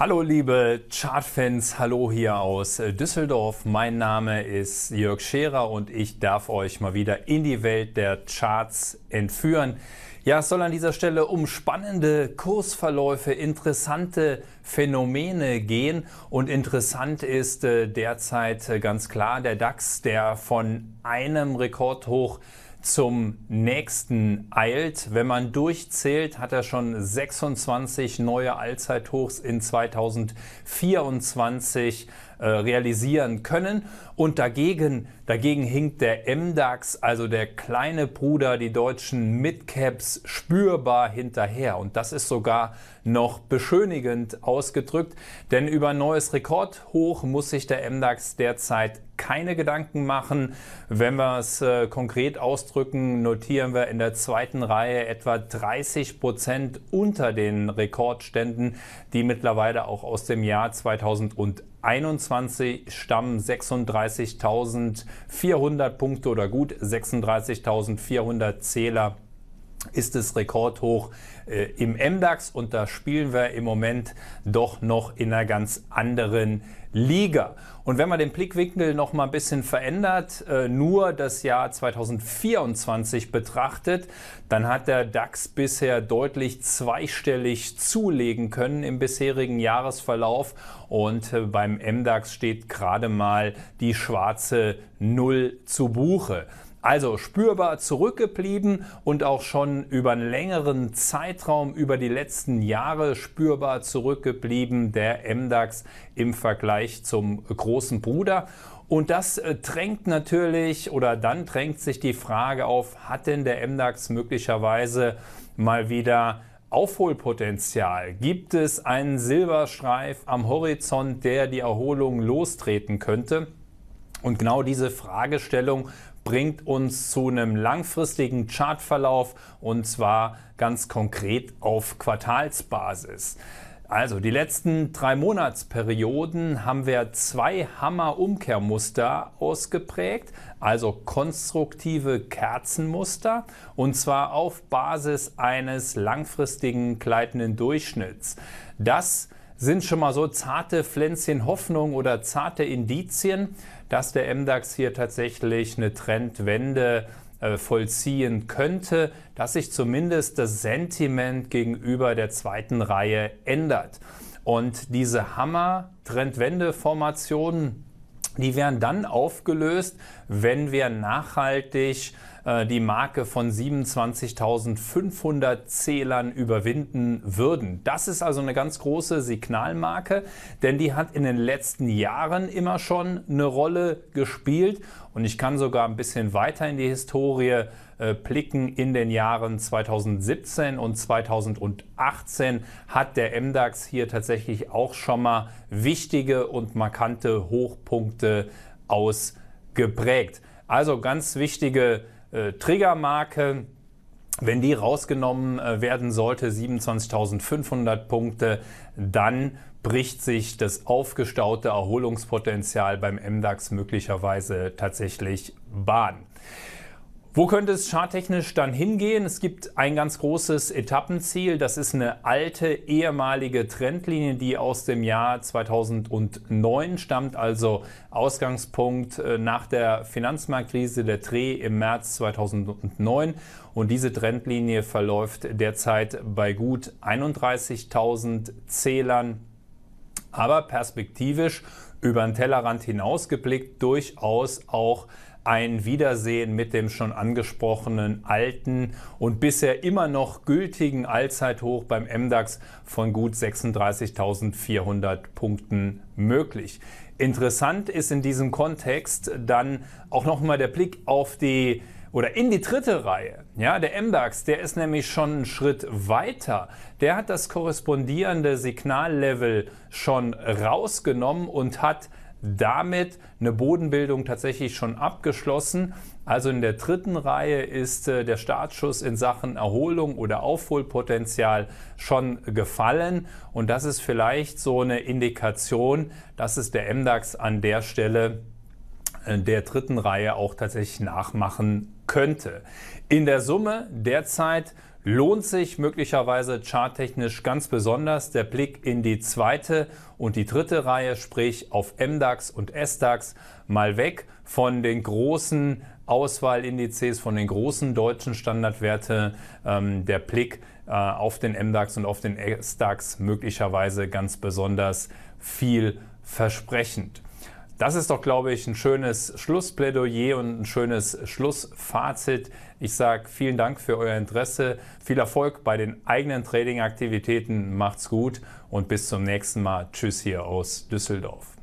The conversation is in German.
Hallo liebe Chartfans, hallo hier aus äh, Düsseldorf. Mein Name ist Jörg Scherer und ich darf euch mal wieder in die Welt der Charts entführen. Ja, es soll an dieser Stelle um spannende Kursverläufe, interessante Phänomene gehen. Und interessant ist äh, derzeit äh, ganz klar der DAX, der von einem Rekordhoch zum nächsten eilt. Wenn man durchzählt, hat er schon 26 neue Allzeithochs in 2024 äh, realisieren können. Und dagegen, dagegen hinkt der MDAX, also der kleine Bruder, die deutschen Midcaps, spürbar hinterher. Und das ist sogar noch beschönigend ausgedrückt, denn über ein neues Rekordhoch muss sich der MDAX derzeit keine Gedanken machen. Wenn wir es äh, konkret ausdrücken, notieren wir in der zweiten Reihe etwa 30 Prozent unter den Rekordständen, die mittlerweile auch aus dem Jahr 2021 2021 stammen 36.400 Punkte oder gut 36.400 Zähler ist es rekordhoch äh, im MDAX und da spielen wir im Moment doch noch in einer ganz anderen Liga. Und wenn man den Blickwinkel noch mal ein bisschen verändert, äh, nur das Jahr 2024 betrachtet, dann hat der DAX bisher deutlich zweistellig zulegen können im bisherigen Jahresverlauf und äh, beim MDAX steht gerade mal die schwarze Null zu Buche. Also spürbar zurückgeblieben und auch schon über einen längeren Zeitraum, über die letzten Jahre spürbar zurückgeblieben, der MDAX im Vergleich zum großen Bruder. Und das äh, drängt natürlich oder dann drängt sich die Frage auf, hat denn der MDAX möglicherweise mal wieder Aufholpotenzial? Gibt es einen Silberstreif am Horizont, der die Erholung lostreten könnte? Und genau diese Fragestellung bringt uns zu einem langfristigen Chartverlauf und zwar ganz konkret auf Quartalsbasis. Also die letzten drei Monatsperioden haben wir zwei Hammer-Umkehrmuster ausgeprägt, also konstruktive Kerzenmuster, und zwar auf Basis eines langfristigen gleitenden Durchschnitts. Das sind schon mal so zarte Pflänzchen Hoffnung oder zarte Indizien, dass der MDAX hier tatsächlich eine Trendwende äh, vollziehen könnte, dass sich zumindest das Sentiment gegenüber der zweiten Reihe ändert. Und diese Hammer-Trendwende-Formationen, die werden dann aufgelöst, wenn wir nachhaltig äh, die Marke von 27.500 Zählern überwinden würden. Das ist also eine ganz große Signalmarke, denn die hat in den letzten Jahren immer schon eine Rolle gespielt und ich kann sogar ein bisschen weiter in die Historie äh, blicken. In den Jahren 2017 und 2018 hat der MDAX hier tatsächlich auch schon mal wichtige und markante Hochpunkte ausgeprägt. Also ganz wichtige äh, Triggermarke. Wenn die rausgenommen äh, werden sollte, 27.500 Punkte, dann bricht sich das aufgestaute Erholungspotenzial beim MDAX möglicherweise tatsächlich Bahn. Wo könnte es charttechnisch dann hingehen? Es gibt ein ganz großes Etappenziel. Das ist eine alte ehemalige Trendlinie, die aus dem Jahr 2009 stammt, also Ausgangspunkt äh, nach der Finanzmarktkrise, der Dreh im März 2009. Und diese Trendlinie verläuft derzeit bei gut 31.000 Zählern. Aber perspektivisch über den Tellerrand hinausgeblickt durchaus auch ein Wiedersehen mit dem schon angesprochenen alten und bisher immer noch gültigen Allzeithoch beim MDAX von gut 36.400 Punkten möglich. Interessant ist in diesem Kontext dann auch nochmal der Blick auf die oder in die dritte Reihe. Ja, der MDAX, der ist nämlich schon einen Schritt weiter. Der hat das korrespondierende Signallevel schon rausgenommen und hat damit eine Bodenbildung tatsächlich schon abgeschlossen. Also in der dritten Reihe ist äh, der Startschuss in Sachen Erholung oder Aufholpotenzial schon gefallen. Und das ist vielleicht so eine Indikation, dass es der MDAX an der Stelle äh, der dritten Reihe auch tatsächlich nachmachen könnte. In der Summe derzeit lohnt sich möglicherweise charttechnisch ganz besonders der Blick in die zweite und die dritte Reihe, sprich auf MDAX und SDAX, mal weg von den großen Auswahlindizes, von den großen deutschen Standardwerte, ähm, der Blick äh, auf den MDAX und auf den SDAX möglicherweise ganz besonders viel versprechend. Das ist doch, glaube ich, ein schönes Schlussplädoyer und ein schönes Schlussfazit. Ich sage vielen Dank für euer Interesse, viel Erfolg bei den eigenen Trading-Aktivitäten, macht's gut und bis zum nächsten Mal. Tschüss hier aus Düsseldorf.